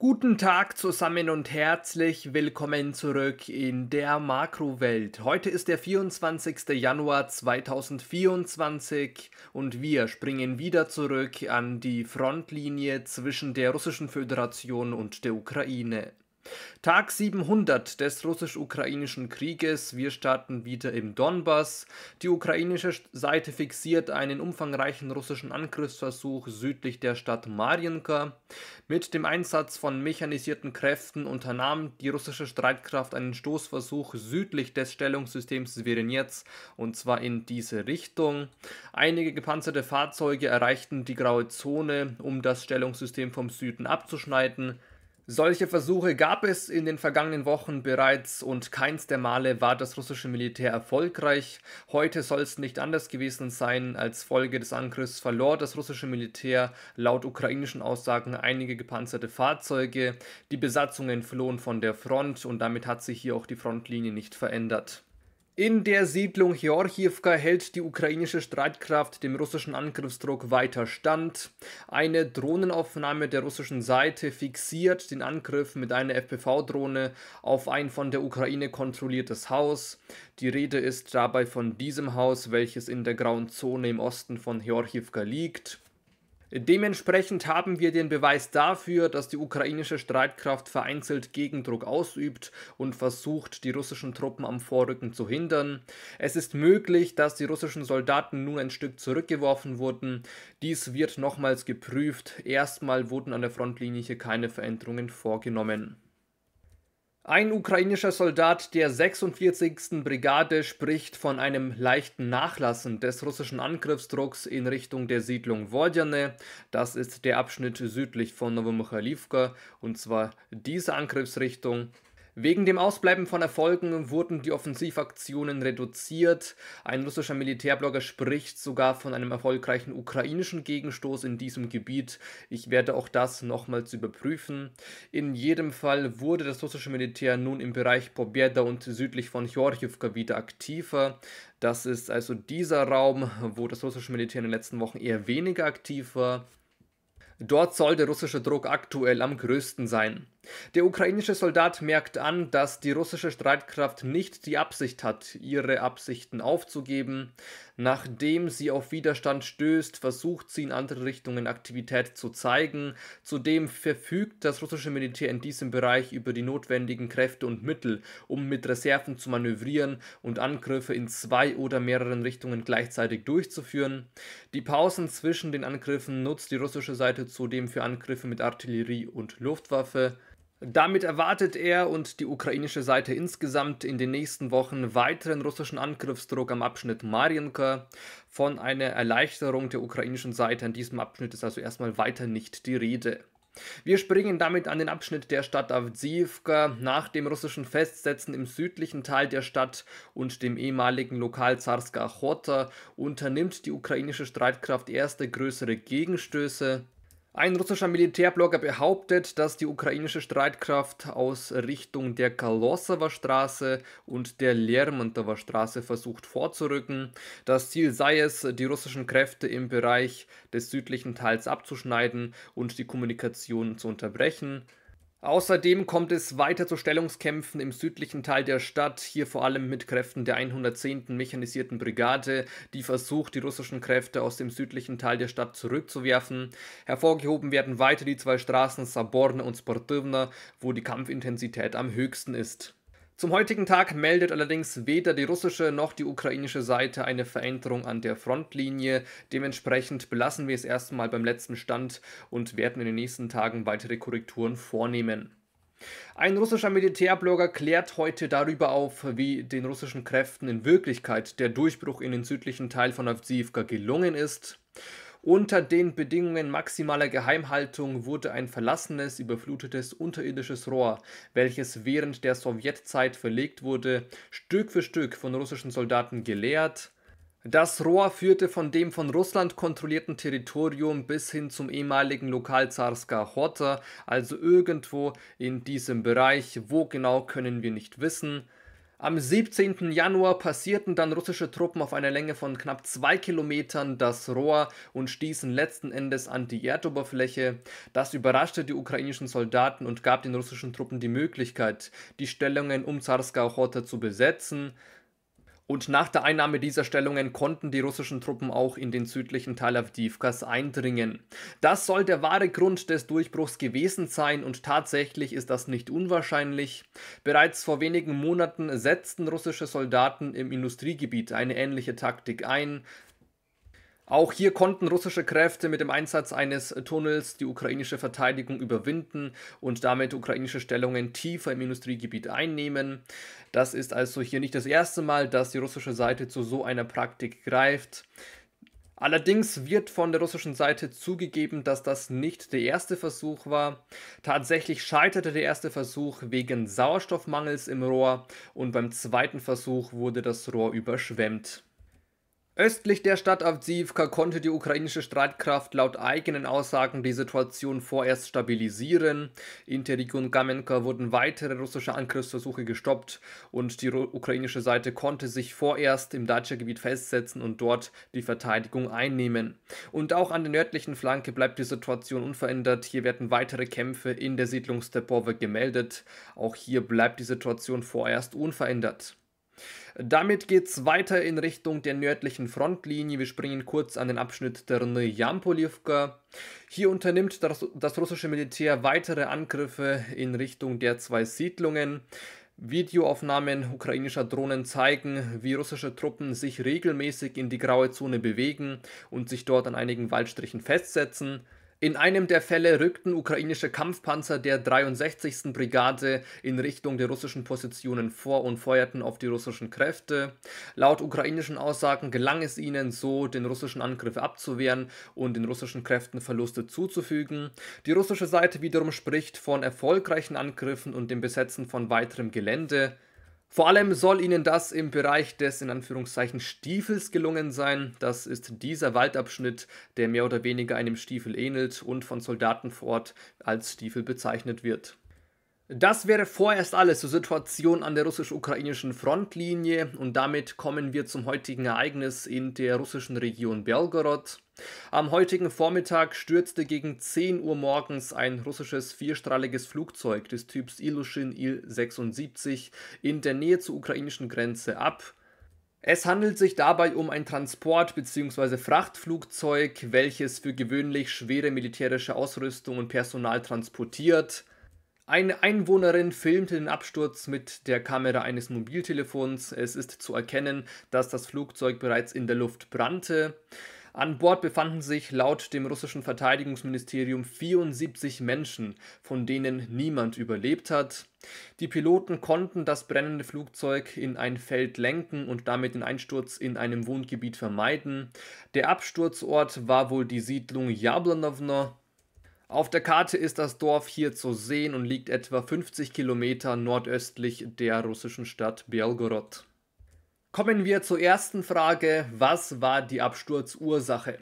Guten Tag zusammen und herzlich willkommen zurück in der Makrowelt. Heute ist der 24. Januar 2024 und wir springen wieder zurück an die Frontlinie zwischen der Russischen Föderation und der Ukraine. Tag 700 des russisch-ukrainischen Krieges. Wir starten wieder im Donbass. Die ukrainische Seite fixiert einen umfangreichen russischen Angriffsversuch südlich der Stadt Marienka. Mit dem Einsatz von mechanisierten Kräften unternahm die russische Streitkraft einen Stoßversuch südlich des Stellungssystems Svirenets und zwar in diese Richtung. Einige gepanzerte Fahrzeuge erreichten die graue Zone, um das Stellungssystem vom Süden abzuschneiden. Solche Versuche gab es in den vergangenen Wochen bereits und keins der Male war das russische Militär erfolgreich. Heute soll es nicht anders gewesen sein. Als Folge des Angriffs verlor das russische Militär laut ukrainischen Aussagen einige gepanzerte Fahrzeuge. Die Besatzungen flohen von der Front und damit hat sich hier auch die Frontlinie nicht verändert. In der Siedlung Georgievka hält die ukrainische Streitkraft dem russischen Angriffsdruck weiter stand. Eine Drohnenaufnahme der russischen Seite fixiert den Angriff mit einer FPV-Drohne auf ein von der Ukraine kontrolliertes Haus. Die Rede ist dabei von diesem Haus, welches in der grauen Zone im Osten von Georgievka liegt. Dementsprechend haben wir den Beweis dafür, dass die ukrainische Streitkraft vereinzelt Gegendruck ausübt und versucht, die russischen Truppen am Vorrücken zu hindern. Es ist möglich, dass die russischen Soldaten nun ein Stück zurückgeworfen wurden. Dies wird nochmals geprüft. Erstmal wurden an der Frontlinie hier keine Veränderungen vorgenommen. Ein ukrainischer Soldat der 46. Brigade spricht von einem leichten Nachlassen des russischen Angriffsdrucks in Richtung der Siedlung Wodjane. Das ist der Abschnitt südlich von Novomichalivka und zwar diese Angriffsrichtung Wegen dem Ausbleiben von Erfolgen wurden die Offensivaktionen reduziert. Ein russischer Militärblogger spricht sogar von einem erfolgreichen ukrainischen Gegenstoß in diesem Gebiet. Ich werde auch das nochmals überprüfen. In jedem Fall wurde das russische Militär nun im Bereich Pobeda und südlich von Chorchivka wieder aktiver. Das ist also dieser Raum, wo das russische Militär in den letzten Wochen eher weniger aktiv war. Dort soll der russische Druck aktuell am größten sein. Der ukrainische Soldat merkt an, dass die russische Streitkraft nicht die Absicht hat, ihre Absichten aufzugeben. Nachdem sie auf Widerstand stößt, versucht sie in andere Richtungen Aktivität zu zeigen. Zudem verfügt das russische Militär in diesem Bereich über die notwendigen Kräfte und Mittel, um mit Reserven zu manövrieren und Angriffe in zwei oder mehreren Richtungen gleichzeitig durchzuführen. Die Pausen zwischen den Angriffen nutzt die russische Seite zudem für Angriffe mit Artillerie und Luftwaffe. Damit erwartet er und die ukrainische Seite insgesamt in den nächsten Wochen weiteren russischen Angriffsdruck am Abschnitt Marienka. Von einer Erleichterung der ukrainischen Seite an diesem Abschnitt ist also erstmal weiter nicht die Rede. Wir springen damit an den Abschnitt der Stadt Avdiivka. Nach dem russischen Festsetzen im südlichen Teil der Stadt und dem ehemaligen Lokal Zarska Chota unternimmt die ukrainische Streitkraft erste größere Gegenstöße. Ein russischer Militärblogger behauptet, dass die ukrainische Streitkraft aus Richtung der Kolossower Straße und der Lermontower Straße versucht vorzurücken. Das Ziel sei es, die russischen Kräfte im Bereich des südlichen Teils abzuschneiden und die Kommunikation zu unterbrechen. Außerdem kommt es weiter zu Stellungskämpfen im südlichen Teil der Stadt, hier vor allem mit Kräften der 110. Mechanisierten Brigade, die versucht, die russischen Kräfte aus dem südlichen Teil der Stadt zurückzuwerfen. Hervorgehoben werden weiter die zwei Straßen Saborne und Sportivna, wo die Kampfintensität am höchsten ist. Zum heutigen Tag meldet allerdings weder die russische noch die ukrainische Seite eine Veränderung an der Frontlinie. Dementsprechend belassen wir es erstmal beim letzten Stand und werden in den nächsten Tagen weitere Korrekturen vornehmen. Ein russischer Militärblogger klärt heute darüber auf, wie den russischen Kräften in Wirklichkeit der Durchbruch in den südlichen Teil von Avdiivka gelungen ist. Unter den Bedingungen maximaler Geheimhaltung wurde ein verlassenes, überflutetes unterirdisches Rohr, welches während der Sowjetzeit verlegt wurde, Stück für Stück von russischen Soldaten geleert, das Rohr führte von dem von Russland kontrollierten Territorium bis hin zum ehemaligen Lokal Zarska Horta, also irgendwo in diesem Bereich, wo genau können wir nicht wissen, am 17. Januar passierten dann russische Truppen auf einer Länge von knapp zwei Kilometern das Rohr und stießen letzten Endes an die Erdoberfläche. Das überraschte die ukrainischen Soldaten und gab den russischen Truppen die Möglichkeit, die Stellungen um Zarska Ochota zu besetzen. Und nach der Einnahme dieser Stellungen konnten die russischen Truppen auch in den südlichen Teil Avdivkas eindringen. Das soll der wahre Grund des Durchbruchs gewesen sein und tatsächlich ist das nicht unwahrscheinlich. Bereits vor wenigen Monaten setzten russische Soldaten im Industriegebiet eine ähnliche Taktik ein, auch hier konnten russische Kräfte mit dem Einsatz eines Tunnels die ukrainische Verteidigung überwinden und damit ukrainische Stellungen tiefer im Industriegebiet einnehmen. Das ist also hier nicht das erste Mal, dass die russische Seite zu so einer Praktik greift. Allerdings wird von der russischen Seite zugegeben, dass das nicht der erste Versuch war. Tatsächlich scheiterte der erste Versuch wegen Sauerstoffmangels im Rohr und beim zweiten Versuch wurde das Rohr überschwemmt. Östlich der Stadt Avdiivka konnte die ukrainische Streitkraft laut eigenen Aussagen die Situation vorerst stabilisieren. In der Region Gamenka wurden weitere russische Angriffsversuche gestoppt und die ukrainische Seite konnte sich vorerst im Dacia-Gebiet festsetzen und dort die Verteidigung einnehmen. Und auch an der nördlichen Flanke bleibt die Situation unverändert. Hier werden weitere Kämpfe in der Siedlung Stepowe gemeldet. Auch hier bleibt die Situation vorerst unverändert. Damit geht es weiter in Richtung der nördlichen Frontlinie. Wir springen kurz an den Abschnitt der Jampolivka. Hier unternimmt das, das russische Militär weitere Angriffe in Richtung der zwei Siedlungen. Videoaufnahmen ukrainischer Drohnen zeigen, wie russische Truppen sich regelmäßig in die graue Zone bewegen und sich dort an einigen Waldstrichen festsetzen. In einem der Fälle rückten ukrainische Kampfpanzer der 63. Brigade in Richtung der russischen Positionen vor und feuerten auf die russischen Kräfte. Laut ukrainischen Aussagen gelang es ihnen so, den russischen Angriff abzuwehren und den russischen Kräften Verluste zuzufügen. Die russische Seite wiederum spricht von erfolgreichen Angriffen und dem Besetzen von weiterem Gelände. Vor allem soll ihnen das im Bereich des in Anführungszeichen Stiefels gelungen sein. Das ist dieser Waldabschnitt, der mehr oder weniger einem Stiefel ähnelt und von Soldaten vor Ort als Stiefel bezeichnet wird. Das wäre vorerst alles zur Situation an der russisch-ukrainischen Frontlinie und damit kommen wir zum heutigen Ereignis in der russischen Region Belgorod. Am heutigen Vormittag stürzte gegen 10 Uhr morgens ein russisches vierstrahliges Flugzeug des Typs Ilushin Il-76 in der Nähe zur ukrainischen Grenze ab. Es handelt sich dabei um ein Transport- bzw. Frachtflugzeug, welches für gewöhnlich schwere militärische Ausrüstung und Personal transportiert. Eine Einwohnerin filmte den Absturz mit der Kamera eines Mobiltelefons. Es ist zu erkennen, dass das Flugzeug bereits in der Luft brannte. An Bord befanden sich laut dem russischen Verteidigungsministerium 74 Menschen, von denen niemand überlebt hat. Die Piloten konnten das brennende Flugzeug in ein Feld lenken und damit den Einsturz in einem Wohngebiet vermeiden. Der Absturzort war wohl die Siedlung Jablonovno. Auf der Karte ist das Dorf hier zu sehen und liegt etwa 50 Kilometer nordöstlich der russischen Stadt Belgorod. Kommen wir zur ersten Frage. Was war die Absturzursache?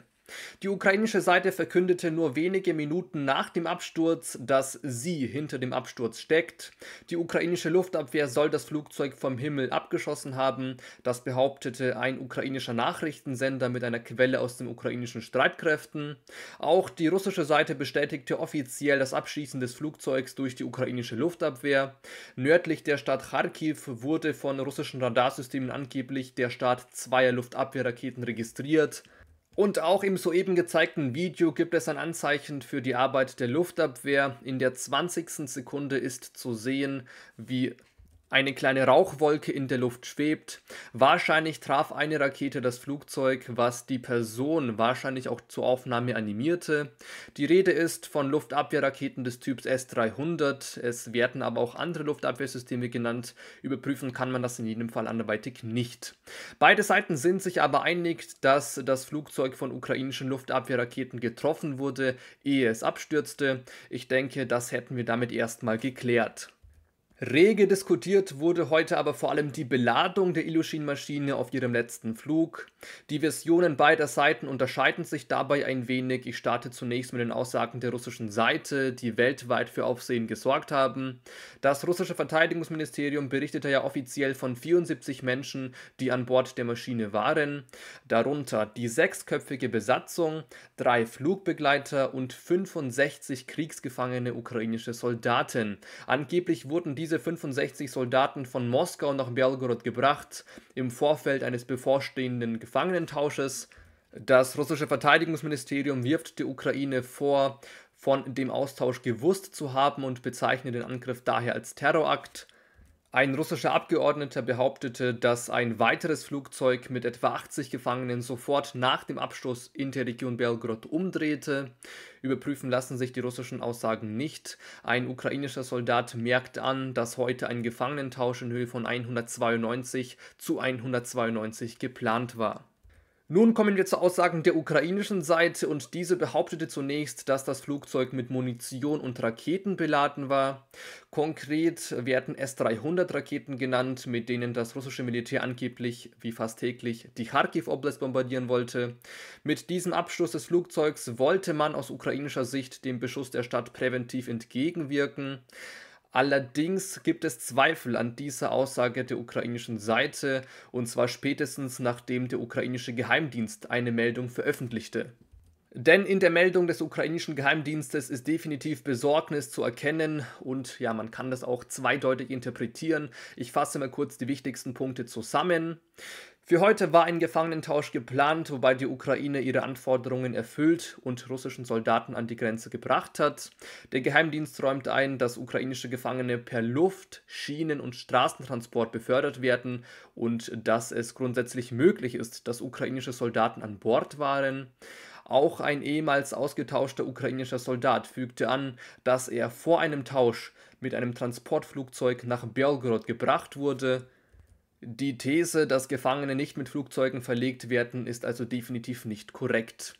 Die ukrainische Seite verkündete nur wenige Minuten nach dem Absturz, dass sie hinter dem Absturz steckt. Die ukrainische Luftabwehr soll das Flugzeug vom Himmel abgeschossen haben. Das behauptete ein ukrainischer Nachrichtensender mit einer Quelle aus den ukrainischen Streitkräften. Auch die russische Seite bestätigte offiziell das Abschießen des Flugzeugs durch die ukrainische Luftabwehr. Nördlich der Stadt Kharkiv wurde von russischen Radarsystemen angeblich der Start zweier Luftabwehrraketen registriert. Und auch im soeben gezeigten Video gibt es ein Anzeichen für die Arbeit der Luftabwehr. In der 20. Sekunde ist zu sehen, wie eine kleine Rauchwolke in der Luft schwebt. Wahrscheinlich traf eine Rakete das Flugzeug, was die Person wahrscheinlich auch zur Aufnahme animierte. Die Rede ist von Luftabwehrraketen des Typs S-300. Es werden aber auch andere Luftabwehrsysteme genannt. Überprüfen kann man das in jedem Fall anderweitig nicht. Beide Seiten sind sich aber einig, dass das Flugzeug von ukrainischen Luftabwehrraketen getroffen wurde, ehe es abstürzte. Ich denke, das hätten wir damit erstmal geklärt. Rege diskutiert wurde heute aber vor allem die Beladung der Ilushin-Maschine auf ihrem letzten Flug. Die Versionen beider Seiten unterscheiden sich dabei ein wenig. Ich starte zunächst mit den Aussagen der russischen Seite, die weltweit für Aufsehen gesorgt haben. Das russische Verteidigungsministerium berichtete ja offiziell von 74 Menschen, die an Bord der Maschine waren, darunter die sechsköpfige Besatzung, drei Flugbegleiter und 65 kriegsgefangene ukrainische Soldaten. Angeblich wurden diese diese 65 Soldaten von Moskau nach Belgorod gebracht im Vorfeld eines bevorstehenden Gefangenentausches. Das russische Verteidigungsministerium wirft der Ukraine vor, von dem Austausch gewusst zu haben und bezeichnet den Angriff daher als Terrorakt. Ein russischer Abgeordneter behauptete, dass ein weiteres Flugzeug mit etwa 80 Gefangenen sofort nach dem Abstoß in der Region Belgrad umdrehte. Überprüfen lassen sich die russischen Aussagen nicht. Ein ukrainischer Soldat merkt an, dass heute ein Gefangenentausch in Höhe von 192 zu 192 geplant war. Nun kommen wir zu Aussagen der ukrainischen Seite und diese behauptete zunächst, dass das Flugzeug mit Munition und Raketen beladen war. Konkret werden S-300 Raketen genannt, mit denen das russische Militär angeblich wie fast täglich die Kharkiv Oblast bombardieren wollte. Mit diesem Abschluss des Flugzeugs wollte man aus ukrainischer Sicht dem Beschuss der Stadt präventiv entgegenwirken. Allerdings gibt es Zweifel an dieser Aussage der ukrainischen Seite, und zwar spätestens nachdem der ukrainische Geheimdienst eine Meldung veröffentlichte. Denn in der Meldung des ukrainischen Geheimdienstes ist definitiv Besorgnis zu erkennen und ja, man kann das auch zweideutig interpretieren. Ich fasse mal kurz die wichtigsten Punkte zusammen. Für heute war ein Gefangenentausch geplant, wobei die Ukraine ihre Anforderungen erfüllt und russischen Soldaten an die Grenze gebracht hat. Der Geheimdienst räumt ein, dass ukrainische Gefangene per Luft, Schienen und Straßentransport befördert werden und dass es grundsätzlich möglich ist, dass ukrainische Soldaten an Bord waren. Auch ein ehemals ausgetauschter ukrainischer Soldat fügte an, dass er vor einem Tausch mit einem Transportflugzeug nach Belgorod gebracht wurde die These, dass Gefangene nicht mit Flugzeugen verlegt werden, ist also definitiv nicht korrekt.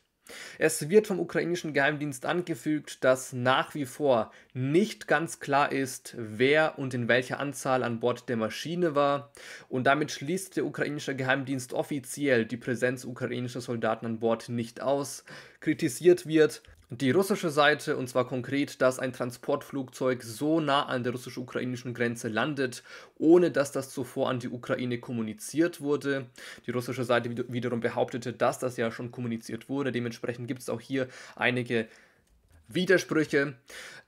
Es wird vom ukrainischen Geheimdienst angefügt, dass nach wie vor nicht ganz klar ist, wer und in welcher Anzahl an Bord der Maschine war, und damit schließt der ukrainische Geheimdienst offiziell die Präsenz ukrainischer Soldaten an Bord nicht aus. Kritisiert wird, die russische Seite, und zwar konkret, dass ein Transportflugzeug so nah an der russisch-ukrainischen Grenze landet, ohne dass das zuvor an die Ukraine kommuniziert wurde. Die russische Seite wiederum behauptete, dass das ja schon kommuniziert wurde. Dementsprechend gibt es auch hier einige Widersprüche.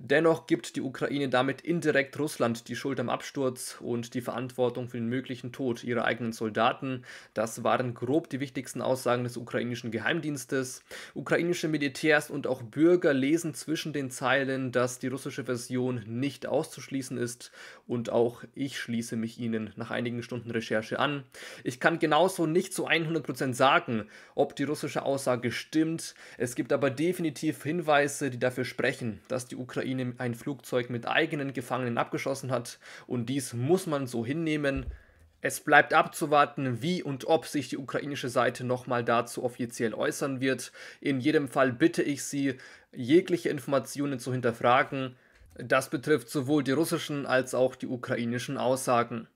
Dennoch gibt die Ukraine damit indirekt Russland die Schuld am Absturz und die Verantwortung für den möglichen Tod ihrer eigenen Soldaten. Das waren grob die wichtigsten Aussagen des ukrainischen Geheimdienstes. Ukrainische Militärs und auch Bürger lesen zwischen den Zeilen, dass die russische Version nicht auszuschließen ist und auch ich schließe mich ihnen nach einigen Stunden Recherche an. Ich kann genauso nicht zu 100% sagen, ob die russische Aussage stimmt. Es gibt aber definitiv Hinweise, die da dafür sprechen, dass die Ukraine ein Flugzeug mit eigenen Gefangenen abgeschossen hat und dies muss man so hinnehmen. Es bleibt abzuwarten, wie und ob sich die ukrainische Seite nochmal dazu offiziell äußern wird. In jedem Fall bitte ich Sie, jegliche Informationen zu hinterfragen. Das betrifft sowohl die russischen als auch die ukrainischen Aussagen.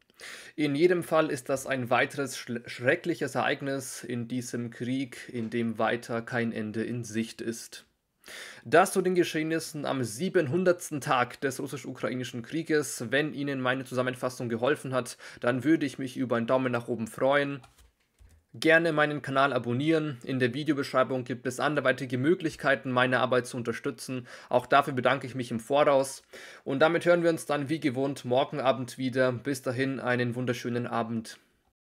In jedem Fall ist das ein weiteres schreckliches Ereignis in diesem Krieg, in dem weiter kein Ende in Sicht ist. Das zu den Geschehnissen am 700. Tag des russisch-ukrainischen Krieges. Wenn Ihnen meine Zusammenfassung geholfen hat, dann würde ich mich über einen Daumen nach oben freuen. Gerne meinen Kanal abonnieren. In der Videobeschreibung gibt es anderweitige Möglichkeiten, meine Arbeit zu unterstützen. Auch dafür bedanke ich mich im Voraus. Und damit hören wir uns dann wie gewohnt morgen Abend wieder. Bis dahin einen wunderschönen Abend.